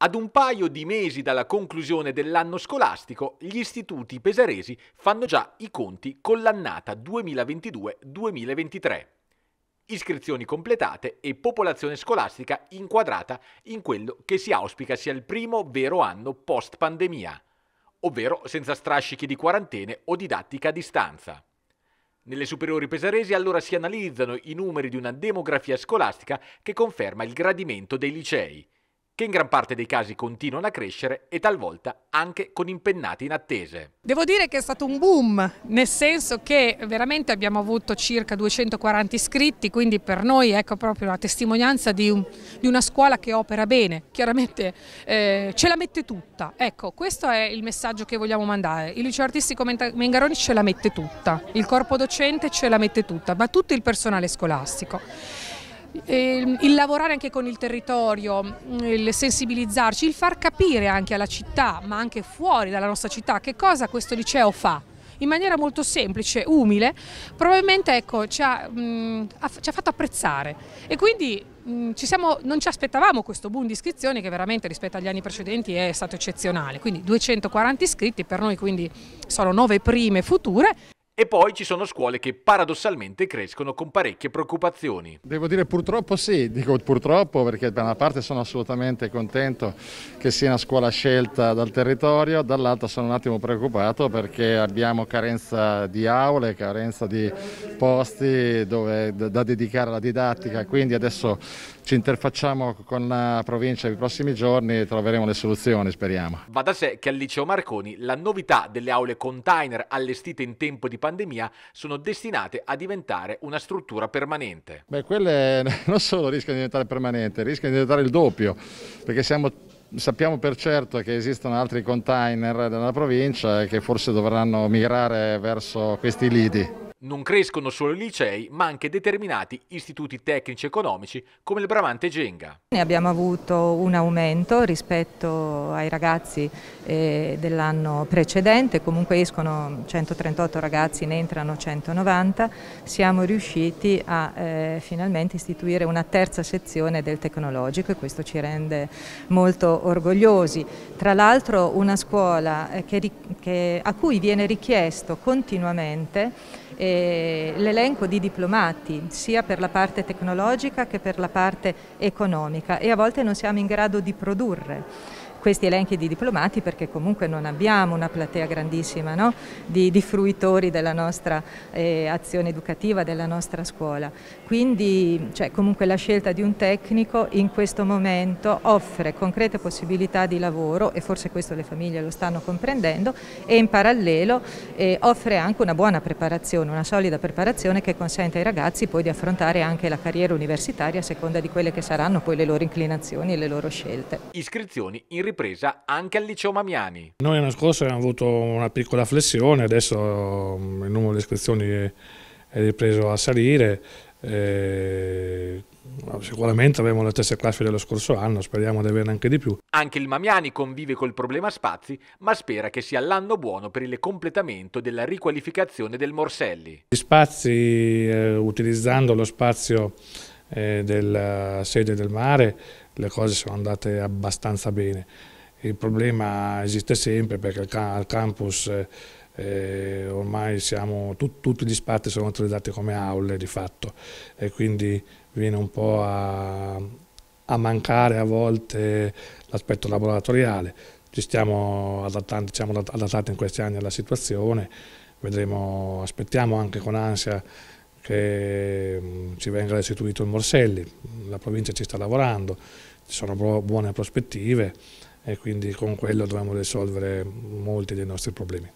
Ad un paio di mesi dalla conclusione dell'anno scolastico, gli istituti pesaresi fanno già i conti con l'annata 2022-2023. Iscrizioni completate e popolazione scolastica inquadrata in quello che si auspica sia il primo vero anno post-pandemia, ovvero senza strascichi di quarantene o didattica a distanza. Nelle superiori pesaresi allora si analizzano i numeri di una demografia scolastica che conferma il gradimento dei licei che in gran parte dei casi continuano a crescere e talvolta anche con impennate inattese. Devo dire che è stato un boom, nel senso che veramente abbiamo avuto circa 240 iscritti, quindi per noi ecco proprio la testimonianza di, un, di una scuola che opera bene, chiaramente eh, ce la mette tutta. Ecco, questo è il messaggio che vogliamo mandare. Il liceo artistico Mengaroni ce la mette tutta, il corpo docente ce la mette tutta, ma tutto il personale scolastico. Ehm, il, lavorare anche con il territorio, mm, il sensibilizzarci, il far capire anche alla città, ma anche fuori dalla nostra città, che cosa questo liceo fa in maniera molto semplice, umile, probabilmente ecco, ci, ha, mh, mm, ci, ha, fatto apprezzare e quindi mh, mm, ci siamo, non ci aspettavamo questo boom di iscrizioni che veramente rispetto agli anni precedenti è stato eccezionale, quindi 240 iscritti per noi quindi sono nove prime future. E poi ci sono scuole che paradossalmente crescono con parecchie preoccupazioni. Devo dire purtroppo sì, dico purtroppo perché da una parte sono assolutamente contento che sia una scuola scelta dal territorio, dall'altra sono un attimo preoccupato perché abbiamo carenza di aule, carenza di posti dove, da dedicare alla didattica, quindi adesso ci interfacciamo con la provincia nei prossimi giorni e troveremo le soluzioni, speriamo. Va da sé che al liceo Marconi la novità delle aule container allestite in tempo di pandemia sono destinate a diventare una struttura permanente. Beh, quelle non solo rischiano di diventare permanente, rischiano di diventare il doppio, perché siamo sappiamo per certo che esistono altri container della provincia e che forse dovranno migrare verso questi lidi. Non crescono solo i licei, ma anche determinati istituti tecnici economici come il Bramante Genga. Ne abbiamo avuto un aumento rispetto ai ragazzi eh, dell'anno precedente, comunque escono 138 ragazzi, ne entrano 190. Siamo riusciti a eh, finalmente istituire una terza sezione del tecnologico e questo ci rende molto orgogliosi. Tra l'altro una scuola eh, che, che, a cui viene richiesto continuamente eh, eh, l'elenco di diplomati, sia per la parte tecnologica che per la parte economica e a volte non siamo in grado di produrre questi elenchi di diplomati perché comunque non abbiamo una platea grandissima no? di, di, fruitori della nostra eh, azione educativa, della nostra scuola. Quindi cioè, comunque la scelta di un tecnico in questo momento offre concrete possibilità di lavoro e forse questo le famiglie lo stanno comprendendo e in parallelo eh, offre anche una buona preparazione, una solida preparazione che consente ai ragazzi poi di affrontare anche la carriera universitaria a seconda di quelle che saranno poi le loro inclinazioni e le loro scelte. Iscrizioni in riporto ripresa anche al liceo Mamiani. Noi l'anno scorso abbiamo avuto una piccola flessione, adesso mm, il numero di iscrizioni è ripreso a salire, eh, sicuramente avremo le stesse classi dello scorso anno, speriamo di averne anche di più. Anche il Mamiani convive col problema spazi, ma spera che sia l'anno buono per il completamento della riqualificazione del Morselli. Gli spazi, eh, utilizzando lo spazio eh, della sede del mare, le cose sono andate abbastanza bene. Il problema esiste sempre perché al campus eh, eh, ormai siamo, tut, tutti gli spazi sono utilizzati come aule di fatto e quindi viene un po' a, a mancare a volte l'aspetto laboratoriale. Ci stiamo adattando, siamo adattati in questi anni alla situazione, vedremo, aspettiamo anche con ansia che mm, ci venga restituito il Morselli, la provincia ci sta lavorando, ci sono buone prospettive e quindi con quello dovremo risolvere molti dei nostri problemi.